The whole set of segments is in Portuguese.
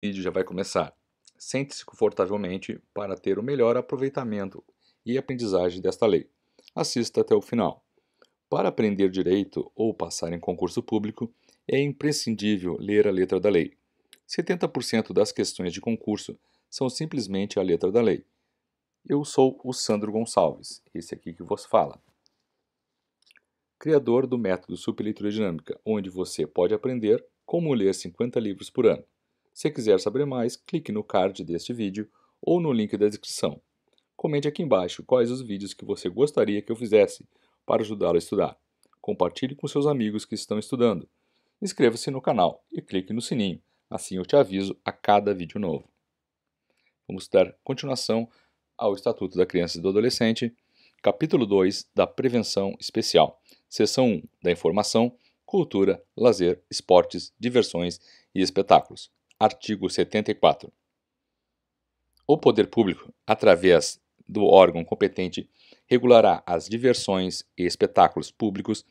O vídeo já vai começar. Sente-se confortavelmente para ter o melhor aproveitamento e aprendizagem desta lei. Assista até o final. Para aprender direito ou passar em concurso público, é imprescindível ler a letra da lei. 70% das questões de concurso são simplesmente a letra da lei. Eu sou o Sandro Gonçalves, esse aqui que vos fala. Criador do método Leitura Dinâmica, onde você pode aprender como ler 50 livros por ano. Se quiser saber mais, clique no card deste vídeo ou no link da descrição. Comente aqui embaixo quais os vídeos que você gostaria que eu fizesse para ajudá-lo a estudar. Compartilhe com seus amigos que estão estudando. Inscreva-se no canal e clique no sininho, assim eu te aviso a cada vídeo novo. Vamos dar continuação ao Estatuto da Criança e do Adolescente, capítulo 2 da Prevenção Especial, seção 1 da Informação, Cultura, Lazer, Esportes, Diversões e Espetáculos. Artigo 74. O poder público, através do órgão competente, regulará as diversões e espetáculos públicos,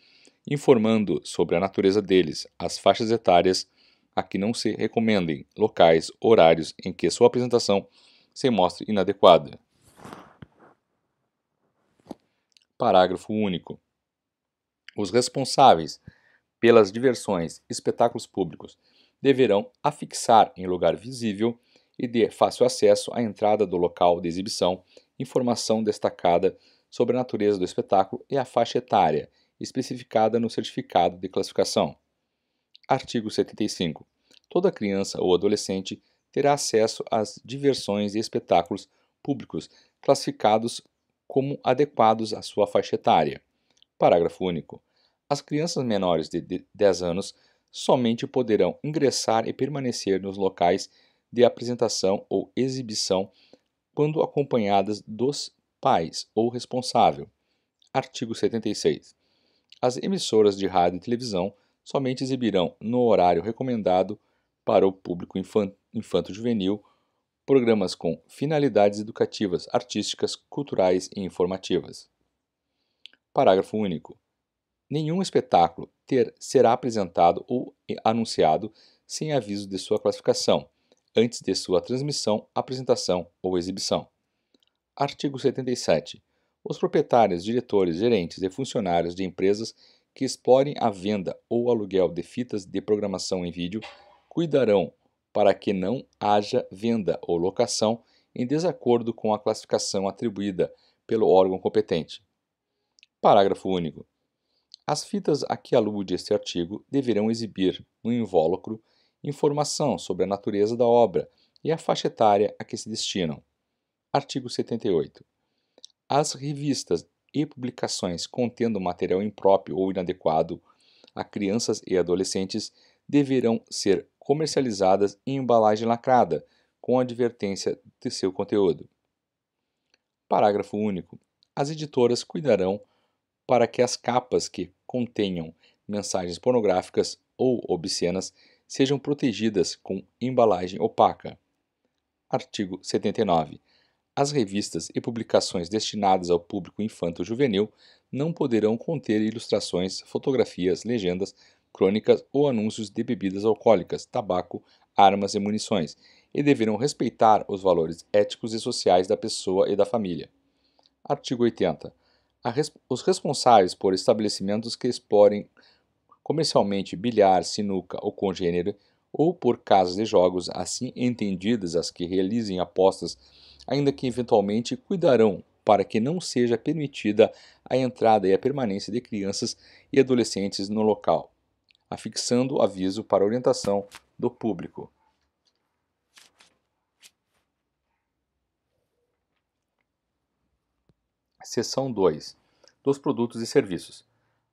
informando sobre a natureza deles, as faixas etárias a que não se recomendem, locais, horários em que sua apresentação se mostre inadequada. Parágrafo único. Os responsáveis pelas diversões, espetáculos públicos deverão afixar em lugar visível e de fácil acesso à entrada do local de exibição informação destacada sobre a natureza do espetáculo e a faixa etária especificada no certificado de classificação. Artigo 75. Toda criança ou adolescente terá acesso às diversões e espetáculos públicos classificados como adequados à sua faixa etária. Parágrafo único. As crianças menores de 10 anos somente poderão ingressar e permanecer nos locais de apresentação ou exibição quando acompanhadas dos pais ou responsável. Artigo 76. As emissoras de rádio e televisão somente exibirão no horário recomendado para o público infanto-juvenil programas com finalidades educativas, artísticas, culturais e informativas. Parágrafo único. Nenhum espetáculo ter, será apresentado ou anunciado sem aviso de sua classificação, antes de sua transmissão, apresentação ou exibição. Artigo 77. Os proprietários, diretores, gerentes e funcionários de empresas que explorem a venda ou aluguel de fitas de programação em vídeo cuidarão para que não haja venda ou locação em desacordo com a classificação atribuída pelo órgão competente. Parágrafo único. As fitas a que alude este artigo deverão exibir, no invólucro, informação sobre a natureza da obra e a faixa etária a que se destinam. Artigo 78. As revistas e publicações contendo material impróprio ou inadequado a crianças e adolescentes deverão ser comercializadas em embalagem lacrada, com advertência de seu conteúdo. Parágrafo único. As editoras cuidarão para que as capas que contenham mensagens pornográficas ou obscenas sejam protegidas com embalagem opaca. Artigo 79. As revistas e publicações destinadas ao público infanto-juvenil não poderão conter ilustrações, fotografias, legendas, crônicas ou anúncios de bebidas alcoólicas, tabaco, armas e munições, e deverão respeitar os valores éticos e sociais da pessoa e da família. Artigo 80 res, os responsáveis por estabelecimentos que explorem comercialmente bilhar, sinuca ou congênero, ou por casas de jogos assim entendidas as que realizem apostas, ainda que eventualmente cuidarão para que não seja permitida a entrada e a permanência de crianças e adolescentes no local, afixando aviso para orientação do público. Seção 2. Dos produtos e serviços.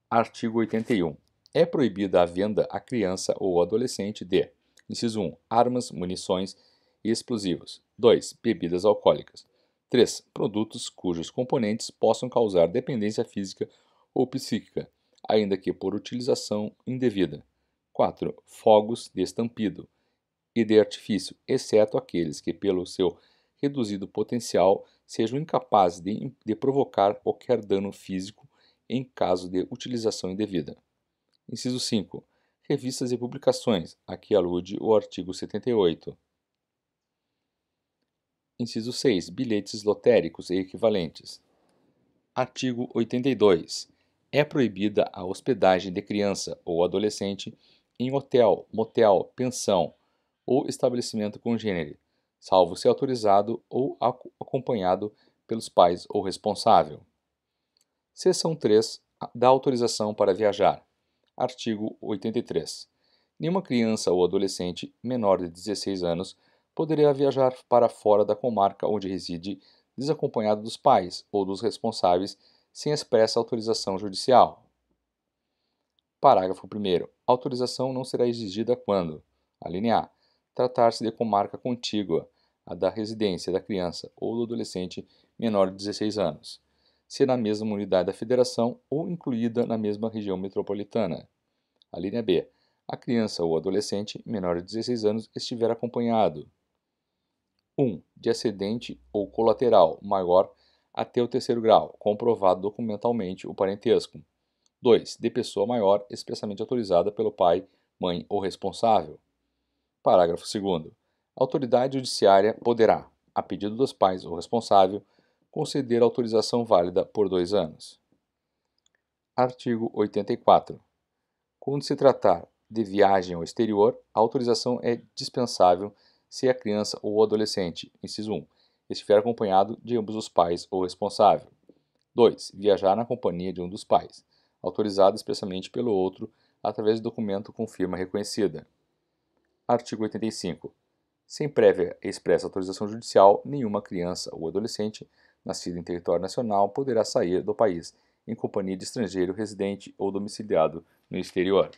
Artigo 81. É proibida a venda à criança ou adolescente de: inciso 1, armas, munições e explosivos. 2, bebidas alcoólicas. 3, produtos cujos componentes possam causar dependência física ou psíquica, ainda que por utilização indevida. 4. Fogos de estampido e de artifício, exceto aqueles que, pelo seu reduzido potencial, sejam incapazes de, de provocar qualquer dano físico em caso de utilização indevida. Inciso 5. Revistas e publicações, a que alude o artigo 78. Inciso 6. Bilhetes lotéricos e equivalentes. Artigo 82. É proibida a hospedagem de criança ou adolescente em hotel, motel, pensão ou estabelecimento congênere, salvo se autorizado ou acompanhado pelos pais ou responsável. Seção 3 da autorização para viajar. Artigo 83. Nenhuma criança ou adolescente menor de 16 anos poderá viajar para fora da comarca onde reside desacompanhado dos pais ou dos responsáveis sem expressa autorização judicial. Parágrafo 1. Autorização não será exigida quando: alínea A. Tratar-se de comarca contígua, a da residência da criança ou do adolescente menor de 16 anos, se na mesma unidade da federação ou incluída na mesma região metropolitana. A linha B. A criança ou adolescente menor de 16 anos estiver acompanhado 1. Um, de acidente ou colateral maior até o terceiro grau, comprovado documentalmente o parentesco. 2. De pessoa maior expressamente autorizada pelo pai, mãe ou responsável. Parágrafo 2 a autoridade judiciária poderá, a pedido dos pais ou responsável, conceder autorização válida por dois anos. Artigo 84. Quando se tratar de viagem ao exterior, a autorização é dispensável se a criança ou o adolescente, inciso 1, estiver acompanhado de ambos os pais ou responsável. 2. Viajar na companhia de um dos pais, autorizado expressamente pelo outro através de documento com firma reconhecida. Artigo 85 sem prévia e expressa autorização judicial, nenhuma criança ou adolescente nascida em território nacional poderá sair do país em companhia de estrangeiro residente ou domiciliado no exterior.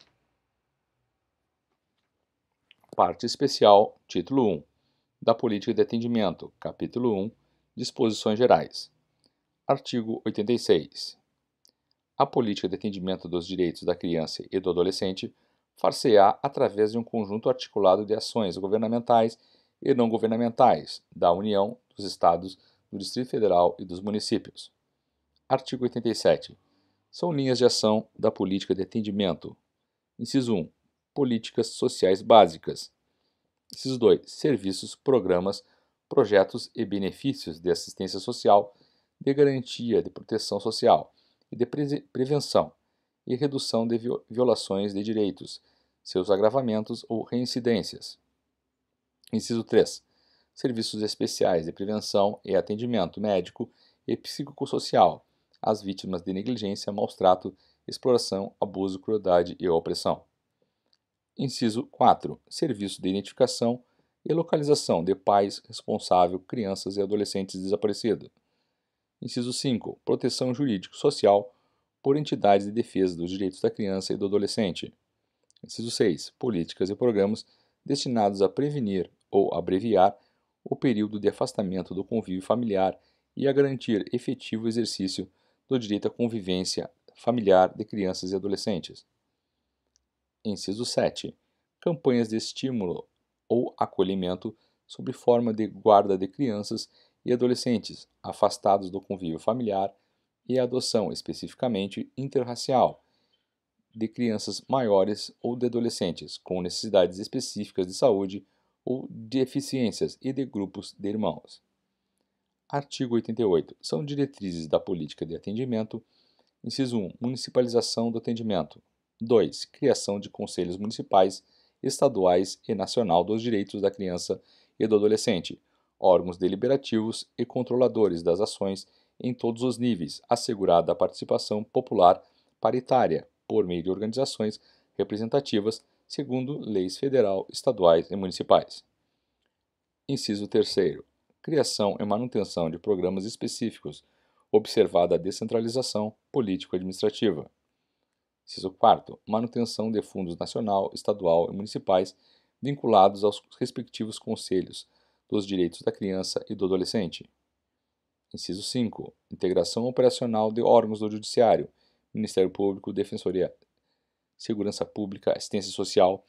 Parte especial, título 1. Da Política de Atendimento, capítulo 1, Disposições Gerais. Artigo 86. A política de atendimento dos direitos da criança e do adolescente far-se-á através de um conjunto articulado de ações governamentais e não governamentais da União, dos Estados, do Distrito Federal e dos municípios. Artigo 87. São linhas de ação da política de atendimento. Inciso 1. Políticas sociais básicas. Inciso 2. Serviços, programas, projetos e benefícios de assistência social, de garantia de proteção social e de prevenção, e redução de violações de direitos, seus agravamentos ou reincidências. Inciso 3. Serviços especiais de prevenção e atendimento médico e psicossocial às vítimas de negligência, maus-trato, exploração, abuso, crueldade e opressão. Inciso 4. Serviço de identificação e localização de pais, responsável, crianças e adolescentes desaparecidos. Inciso 5. Proteção jurídico-social por entidades de defesa dos direitos da criança e do adolescente. Inciso 6. Políticas e programas destinados a prevenir ou abreviar o período de afastamento do convívio familiar e a garantir efetivo exercício do direito à convivência familiar de crianças e adolescentes. Inciso 7. Campanhas de estímulo ou acolhimento sob forma de guarda de crianças e adolescentes afastados do convívio familiar e a adoção, especificamente interracial, de crianças maiores ou de adolescentes com necessidades específicas de saúde ou deficiências e de grupos de irmãos. Artigo 88. São diretrizes da política de atendimento. Inciso 1. Municipalização do atendimento. 2. Criação de conselhos municipais, estaduais e nacional dos direitos da criança e do adolescente, órgãos deliberativos e controladores das ações em todos os níveis, assegurada a participação popular paritária por meio de organizações representativas, segundo leis federal, estaduais e municipais. Inciso 3. Criação e manutenção de programas específicos, observada a descentralização político-administrativa. Inciso 4. Manutenção de fundos nacional, estadual e municipais vinculados aos respectivos conselhos dos direitos da criança e do adolescente. Inciso 5. Integração operacional de órgãos do Judiciário, Ministério Público, Defensoria, Segurança Pública, Assistência Social,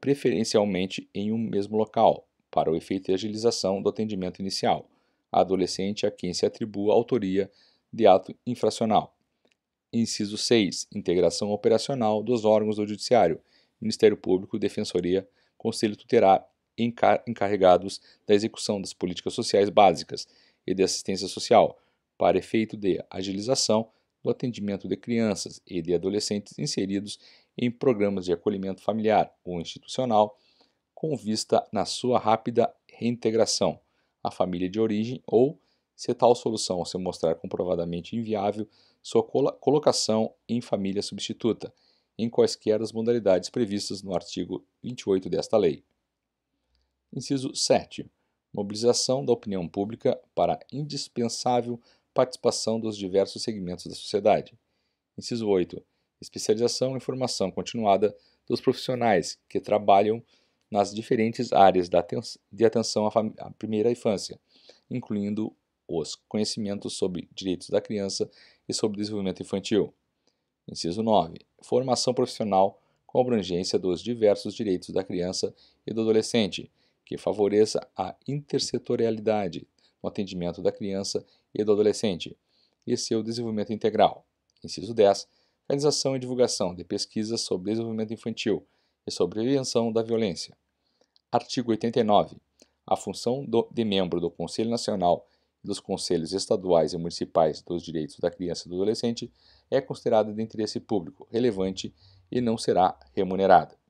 preferencialmente em um mesmo local, para o efeito de agilização do atendimento inicial, a adolescente a quem se atribua a autoria de ato infracional. Inciso 6. Integração operacional dos órgãos do Judiciário, Ministério Público, Defensoria, Conselho Tutelar encarregados da execução das políticas sociais básicas e de assistência social, para efeito de agilização do atendimento de crianças e de adolescentes inseridos em programas de acolhimento familiar ou institucional, com vista na sua rápida reintegração à família de origem ou, se tal solução se mostrar comprovadamente inviável, sua colocação em família substituta, em quaisquer das modalidades previstas no artigo 28 desta lei. Inciso 7 mobilização da opinião pública para a indispensável participação dos diversos segmentos da sociedade. Inciso 8. Especialização e formação continuada dos profissionais que trabalham nas diferentes áreas de atenção à primeira infância, incluindo os conhecimentos sobre direitos da criança e sobre desenvolvimento infantil. Inciso 9. Formação profissional com abrangência dos diversos direitos da criança e do adolescente, que favoreça a intersetorialidade no atendimento da criança e do adolescente e seu desenvolvimento integral. Inciso 10. Realização e divulgação de pesquisas sobre desenvolvimento infantil e sobre prevenção da violência. Artigo 89. A função do, de membro do Conselho Nacional e dos Conselhos Estaduais e Municipais dos Direitos da Criança e do Adolescente é considerada de interesse público relevante e não será remunerada.